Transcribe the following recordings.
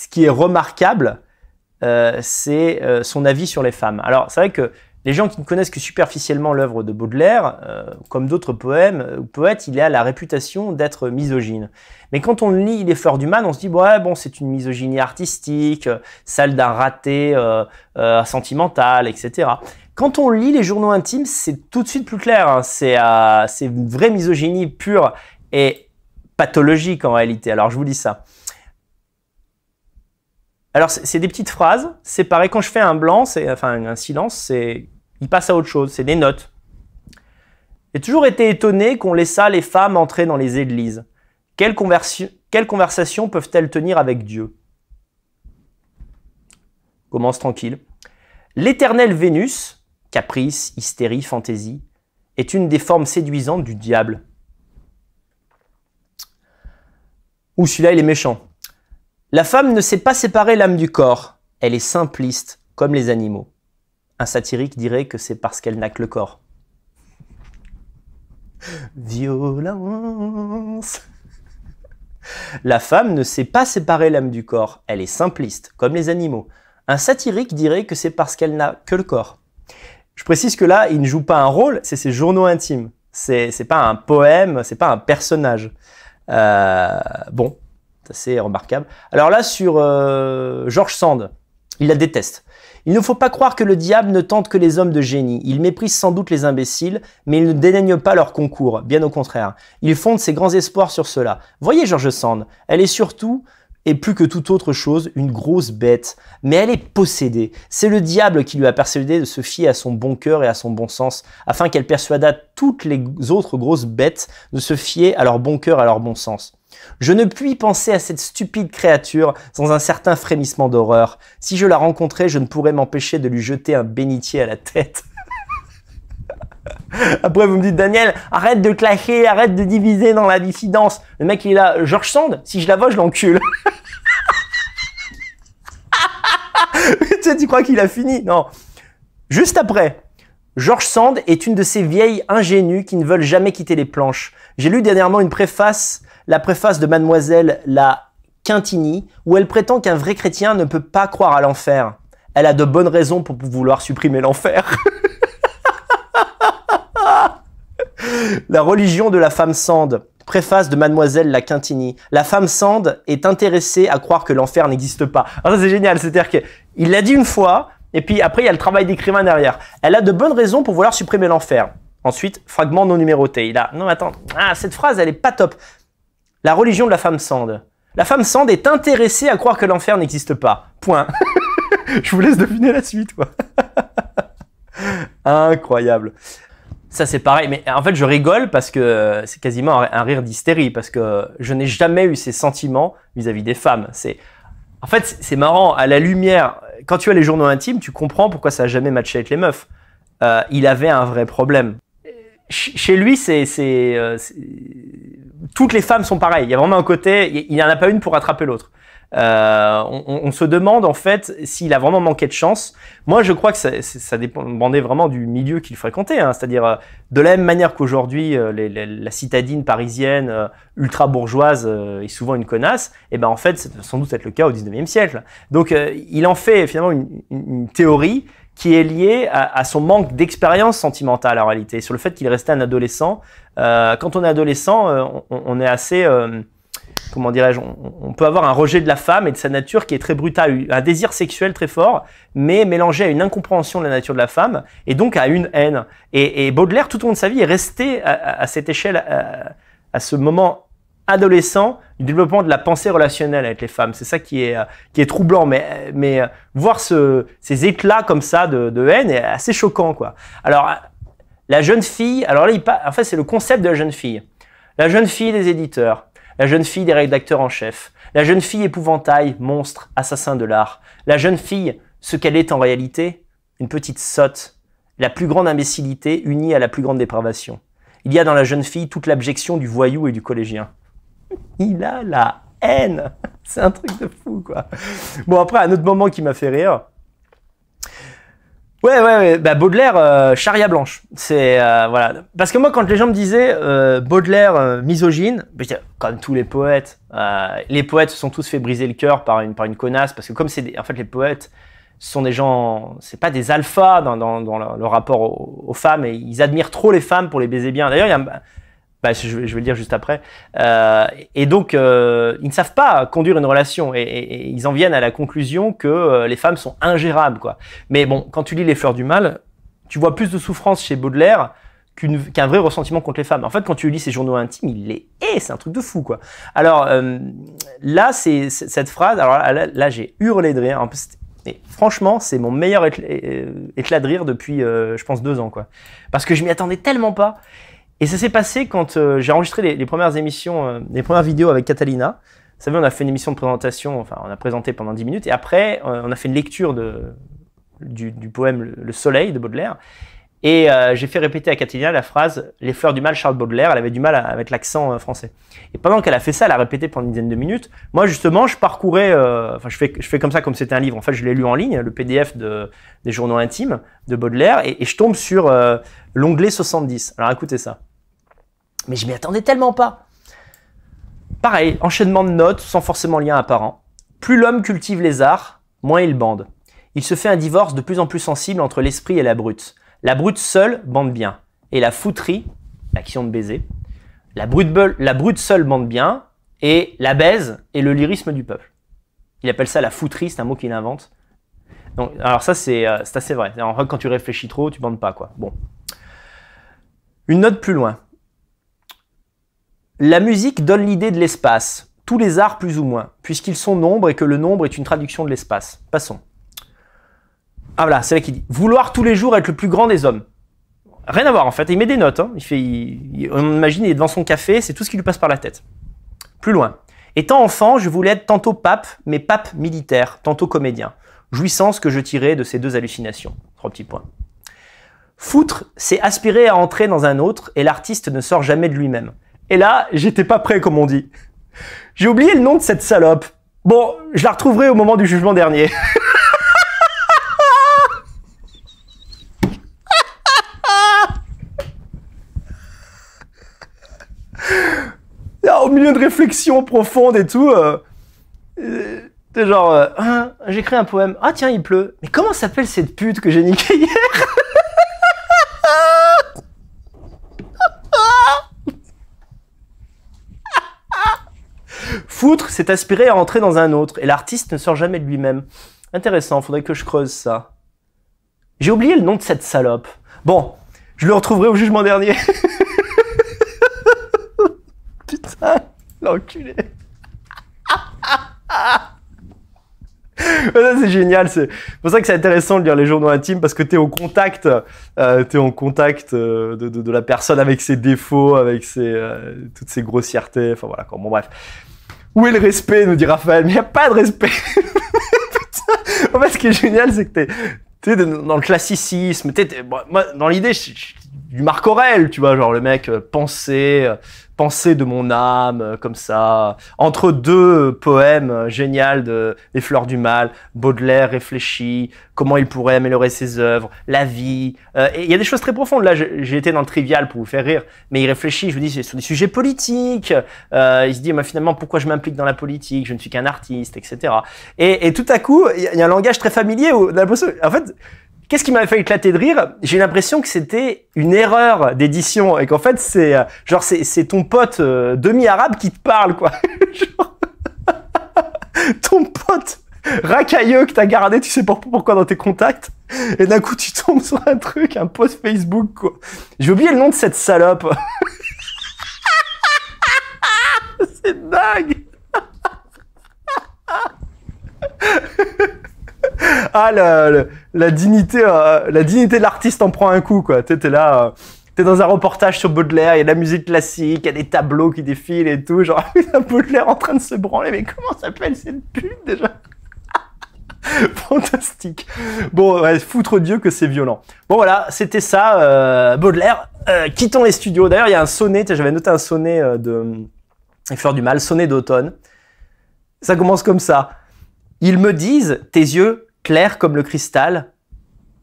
ce qui est remarquable, euh, c'est euh, son avis sur les femmes. Alors, c'est vrai que les gens qui ne connaissent que superficiellement l'œuvre de Baudelaire, euh, comme d'autres poèmes ou poètes, il a la réputation d'être misogyne. Mais quand on lit Les Fleurs du Mal, on se dit bon, c'est une misogynie artistique, celle d'un raté sentimental, etc. Quand on lit les journaux intimes, c'est tout de suite plus clair. Hein. C'est une vraie misogynie pure et pathologique en réalité. Alors, je vous dis ça. Alors, c'est des petites phrases. C'est pareil, quand je fais un blanc, enfin un silence, c'est il passe à autre chose, c'est des notes. J'ai toujours été étonné qu'on laissât les femmes entrer dans les églises. Quelles, Quelles conversations peuvent-elles tenir avec Dieu Commence tranquille. L'éternelle Vénus, caprice, hystérie, fantaisie, est une des formes séduisantes du diable. Ou celui-là, il est méchant. La femme ne sait pas séparer l'âme du corps. Elle est simpliste, comme les animaux. Un satirique dirait que c'est parce qu'elle n'a que le corps. Violence. La femme ne sait pas séparer l'âme du corps. Elle est simpliste, comme les animaux. Un satirique dirait que c'est parce qu'elle n'a que le corps. Je précise que là, il ne joue pas un rôle, c'est ses journaux intimes. C'est pas un poème, c'est pas un personnage. Euh, bon, c'est remarquable. Alors là, sur euh, George Sand, il la déteste. Il ne faut pas croire que le diable ne tente que les hommes de génie. Il méprise sans doute les imbéciles, mais il ne dédaigne pas leur concours. Bien au contraire. Il fonde ses grands espoirs sur cela. Voyez George Sand, elle est surtout et plus que toute autre chose, une grosse bête. Mais elle est possédée. C'est le diable qui lui a persuadé de se fier à son bon cœur et à son bon sens, afin qu'elle persuadât toutes les autres grosses bêtes de se fier à leur bon cœur et à leur bon sens. Je ne puis penser à cette stupide créature sans un certain frémissement d'horreur. Si je la rencontrais, je ne pourrais m'empêcher de lui jeter un bénitier à la tête. Après, vous me dites, Daniel, arrête de claquer, arrête de diviser dans la dissidence. Le mec, il est là, George Sand, si je la vois, je l'encule. tu tu crois qu'il a fini Non. Juste après, George Sand est une de ces vieilles ingénues qui ne veulent jamais quitter les planches. J'ai lu dernièrement une préface la préface de Mademoiselle La Quintini, où elle prétend qu'un vrai chrétien ne peut pas croire à l'enfer. Elle a de bonnes raisons pour vouloir supprimer l'enfer. la religion de la femme sande. Préface de Mademoiselle La Quintini. La femme sande est intéressée à croire que l'enfer n'existe pas. Ah, c'est génial, c'est-à-dire qu'il l'a dit une fois, et puis après il y a le travail d'écrivain derrière. Elle a de bonnes raisons pour vouloir supprimer l'enfer. Ensuite, fragment non numéroté. Il a, non attends, ah, cette phrase elle est pas top la religion de la femme sande. La femme sande est intéressée à croire que l'enfer n'existe pas. Point. Je vous laisse deviner la suite, Incroyable. Ça, c'est pareil. Mais en fait, je rigole parce que c'est quasiment un rire d'hystérie parce que je n'ai jamais eu ces sentiments vis-à-vis des femmes. C'est, en fait, c'est marrant. À la lumière, quand tu as les journaux intimes, tu comprends pourquoi ça a jamais matché avec les meufs. Euh, il avait un vrai problème. chez lui, c'est, euh, toutes les femmes sont pareilles. Il y a vraiment un côté, il n'y en a pas une pour attraper l'autre. Euh, on, se demande en fait s'il a vraiment manqué de chance. Moi, je crois que ça, dépendait vraiment du milieu qu'il fréquentait. Hein. C'est-à-dire, euh, de la même manière qu'aujourd'hui, euh, la citadine parisienne ultra bourgeoise est souvent une connasse, et eh ben en fait, c'est sans doute être le cas au 19e siècle. Donc, il en fait finalement une théorie qui est lié à, son manque d'expérience sentimentale en réalité, sur le fait qu'il restait un adolescent. Euh, quand on est adolescent, euh, on, est assez, euh, comment dirais-je, on, peut avoir un rejet de la femme et de sa nature qui est très brutal, un désir sexuel très fort, mais mélangé à une incompréhension de la nature de la femme et donc à une haine. Et, Baudelaire, tout au long de sa vie, est resté à, cette échelle, à, à ce moment adolescent du développement de la pensée relationnelle avec les femmes. C'est ça qui est, euh, qui est troublant. Mais, mais euh, voir ces éclats comme ça de, haine est assez choquant. quoi. Alors, la jeune fille, alors là, en fait, c'est le concept de la jeune fille. La jeune fille des éditeurs, la jeune fille des rédacteurs en chef, la jeune fille épouvantail, monstre, assassin de l'art, la jeune fille, ce qu'elle est en réalité, une petite sotte, la plus grande imbécilité unie à la plus grande dépravation. Il y a dans la jeune fille toute l'abjection du voyou et du collégien il a la haine. C'est un truc de fou, quoi. Bon, après, un autre moment qui m'a fait rire. Ouais, ouais, bah, Baudelaire, charia euh, blanche. C'est euh, voilà. Parce que moi, quand les gens me disaient euh, Baudelaire misogyne, bah, comme tous les poètes, les poètes se sont tous fait briser le cœur par une par une connasse, parce que comme c'est en fait les poètes sont des gens, c'est pas des alphas dans, dans, le, rapport aux, femmes et ils admirent trop les femmes pour les baiser bien. D'ailleurs, il y a bah, je, vais le dire juste après. Euh, et donc, euh, ils ne savent pas conduire une relation et, et, ils en viennent à la conclusion que euh, les femmes sont ingérables, quoi. Mais bon, quand tu lis Les Fleurs du Mal, tu vois plus de souffrance chez Baudelaire qu'un vrai ressentiment contre les femmes. En fait, quand tu lis ses journaux intimes, il les hait, eh, c'est un truc de fou, quoi. Alors euh, là, c'est cette phrase. Alors là, là j'ai hurlé de rire. franchement, c'est mon meilleur éclat, de rire depuis, je pense, deux ans, quoi. Parce que je m'y attendais tellement pas. Et ça s'est passé quand euh, j'ai enregistré les, premières émissions, euh, les premières vidéos avec Catalina. Vous savez, on a fait une émission de présentation, enfin, on a présenté pendant 10 minutes, et après, euh, on a fait une lecture de, du, du poème le, Soleil de Baudelaire. Et j'ai fait répéter à Catalina la phrase Les fleurs du mal, Charles Baudelaire. Elle avait du mal avec l'accent français. Et pendant qu'elle a fait ça, elle a répété pendant une dizaine de minutes. Moi, justement, je parcourais, enfin, je, fais, je fais comme ça, comme c'était un livre. En fait, je l'ai lu en ligne, le PDF de, des journaux intimes de Baudelaire, et je tombe sur l'onglet 70. Alors écoutez ça. Mais je m'y attendais tellement pas. Pareil, enchaînement de notes sans forcément lien apparent. Plus l'homme cultive les arts, moins il bande. Il se fait un divorce de plus en plus sensible entre l'esprit et la brute. La brute seule bande bien. Et la fouterie, l'action de baiser, la brute, la brute seule bande bien, et la baise et le lyrisme du peuple. Il appelle ça la fouterie, c'est un mot qu'il invente. Donc, alors ça, c'est euh, assez vrai. En fait, quand tu réfléchis trop, tu bandes pas, quoi. Bon. Une note plus loin. La musique donne l'idée de l'espace, tous les arts plus ou moins, puisqu'ils sont nombreux et que le nombre est une traduction de l'espace. Passons. Ah voilà, c'est là qu'il dit. Vouloir tous les jours être le plus grand des hommes. Rien à voir en fait, il met des notes. Hein. Il fait, on imagine, il est devant son café, c'est tout ce qui lui passe par la tête. Plus loin. Étant enfant, je voulais être tantôt pape, mais pape militaire, tantôt comédien. Jouissance que je tirais de ces deux hallucinations. Trois petits points. Foutre, c'est aspirer à entrer dans un autre, et l'artiste ne sort jamais de lui-même. Et là, j'étais pas prêt, comme on dit. J'ai oublié le nom de cette salope. Bon, je la retrouverai au moment du jugement dernier. Ah, au milieu de réflexions profondes et tout, t'es euh, euh, genre, euh, hein, j'écris un poème. Ah tiens, il pleut. Mais comment s'appelle cette pute que j'ai niquée hier Foutre, c'est aspirer à entrer dans un autre, et l'artiste ne sort jamais de lui-même. Intéressant, faudrait que je creuse ça. J'ai oublié le nom de cette salope. Bon, je le retrouverai au jugement dernier. Putain, l'enculé. c'est génial. C'est pour ça que c'est intéressant de lire les journaux intimes parce que tu es au contact, euh, es en contact euh, de, la personne avec ses défauts, avec ses, euh, toutes ses grossièretés. Enfin voilà, bon bref. Où est le respect nous dit Raphaël. Mais il n'y a pas de respect. en fait, ce qui est génial, c'est que t'es. dans le classicisme. t'es... moi, dans l'idée, je, du Marc Aurel, tu vois, genre le mec penser, euh, penser euh, de mon âme, euh, comme ça, entre deux poèmes géniaux de Les Fleurs du Mal, Baudelaire réfléchit comment il pourrait améliorer ses œuvres, la vie. et il y a des choses très profondes. Là, j'ai été dans le trivial pour vous faire rire, mais il réfléchit. Je vous dis, c'est sur des sujets politiques. il se dit, mais finalement, pourquoi je m'implique dans la politique Je ne suis qu'un artiste, etc. Et, et, tout à coup, il y, a un langage très familier où, en fait, Qu'est-ce qui m'avait fait éclater de rire J'ai l'impression que c'était une erreur d'édition et qu'en fait c'est euh, genre c'est ton pote euh, demi-arabe qui te parle quoi. ton pote racailleux que t'as gardé, tu sais pas pourquoi dans tes contacts, et d'un coup tu tombes sur un truc, un post Facebook quoi. J'ai oublié le nom de cette salope. c'est dingue. ah, la, dignité, euh, la dignité de l'artiste en prend un coup, quoi. T'es es là, euh, t'es dans un reportage sur Baudelaire, il y a de la musique classique, il y a des tableaux qui défilent et tout. Genre, Baudelaire en train de se branler, mais comment s'appelle cette pute déjà Fantastique. Bon, foutre Dieu que c'est violent. Bon voilà, c'était ça, euh, Baudelaire. quittons les studios. D'ailleurs, il y a un sonnet, j'avais noté un sonnet de Les Fleurs du Mal, sonnet d'automne. Ça commence comme ça. Ils me disent, tes yeux, clair comme le cristal.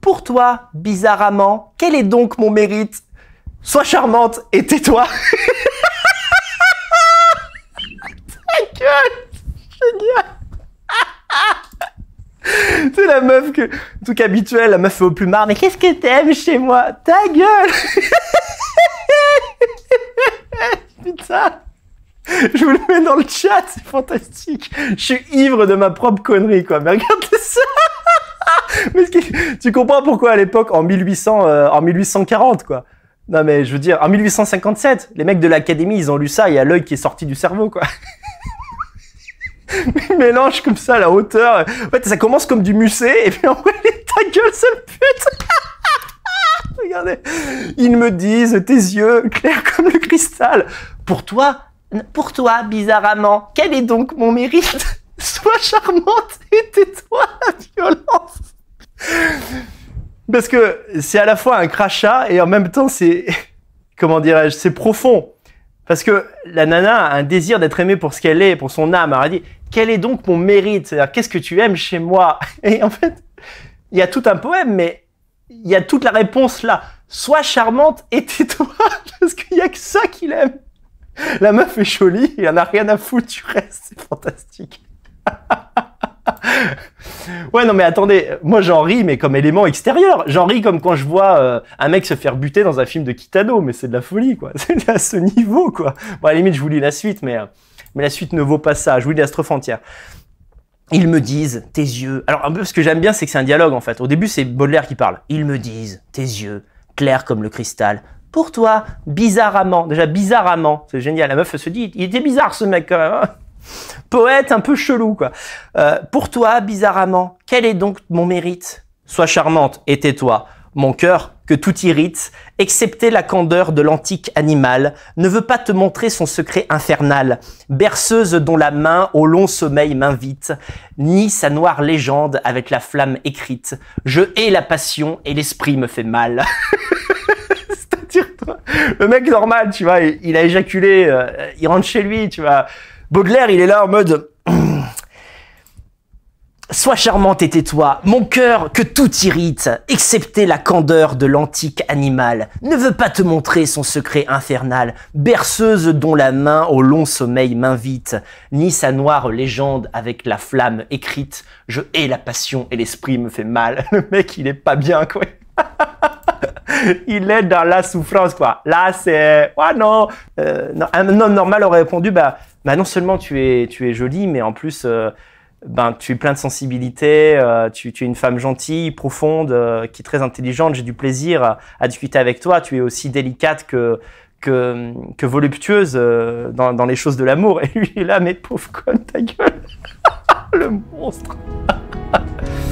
Pour toi, bizarrement, quel est donc mon mérite Sois charmante et tais-toi. Ta gueule Génial C'est la meuf que... tout cas habituelle, la meuf au plus marre. Mais qu'est-ce que t'aimes chez moi Ta gueule Putain Je vous le mets dans le chat, c'est fantastique. Je suis ivre de ma propre connerie, quoi. Mais regarde ça tu comprends pourquoi à l'époque, en, 1800, euh, en 1840, quoi. Non, mais je veux dire, en 1857, les mecs de l'académie, ils ont lu ça, il y a l'œil qui est sorti du cerveau, quoi. mélange comme ça, la hauteur. En fait, ça commence comme du musée, et puis en vrai, ta gueule, sale pute Regardez, ils me disent, tes yeux, clairs comme le cristal. Pour toi, pour toi, bizarrement, quel est donc mon mérite Sois charmante et tais-toi violence. Parce que c'est à la fois un crachat et en même temps c'est comment dirais-je, c'est profond. Parce que la nana a un désir d'être aimée pour ce qu'elle est, pour son âme. Elle dit quel est donc mon mérite C'est-à-dire qu'est-ce que tu aimes chez moi Et en fait, il y a tout un poème, mais il y a toute la réponse là. Sois charmante et tais-toi, parce qu'il y a que ça qu'il aime. La meuf est jolie il en a rien à foutre tu restes, C'est fantastique. ouais, non, mais attendez, moi j'en ris, mais comme élément extérieur. J'en ris comme quand je vois euh, un mec se faire buter dans un film de Kitano, mais c'est de la folie, quoi. C'est à ce niveau, quoi. Bon, à la limite, je vous lis la suite, mais, euh, mais la suite ne vaut pas ça. Je vous lis l'astre Ils me disent, tes yeux. Alors, un peu, ce que j'aime bien, c'est que c'est un dialogue, en fait. Au début, c'est Baudelaire qui parle. Ils me disent, tes yeux, clairs comme le cristal, pour toi, bizarrement. Déjà, bizarrement, c'est génial. La meuf se dit, il était bizarre ce mec quand hein. même. Poète un peu chelou, quoi. Euh, pour toi, bizarrement, quel est donc mon mérite Sois charmante et tais-toi. Mon cœur, que tout irrite, excepté la candeur de l'antique animal, ne veut pas te montrer son secret infernal. Berceuse dont la main au long sommeil m'invite, ni sa noire légende avec la flamme écrite. Je hais la passion et l'esprit me fait mal. Le mec normal, tu vois, il, a éjaculé, euh, il rentre chez lui, tu vois. Baudelaire, il est là en mode. Sois charmante et tais-toi, mon cœur que tout irrite, excepté la candeur de l'antique animal, ne veut pas te montrer son secret infernal, berceuse dont la main au long sommeil m'invite, ni sa noire légende avec la flamme écrite, je hais la passion et l'esprit me fait mal. Le mec, il est pas bien, quoi. il est dans la souffrance, quoi. Là, c'est, euh, non, un homme normal aurait répondu, bah, bah non seulement tu es, tu es jolie, mais en plus, euh, ben, tu es plein de sensibilité, euh, tu, es une femme gentille, profonde, qui est très intelligente, j'ai du plaisir à, discuter avec toi, tu es aussi délicate que, que, que voluptueuse dans, dans, les choses de l'amour. Et lui, il est là, mais pauvre con, ta gueule Le monstre